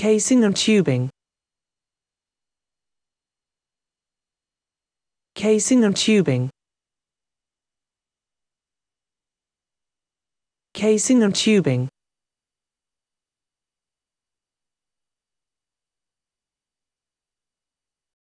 Casing and tubing. Casing and tubing. Casing and tubing.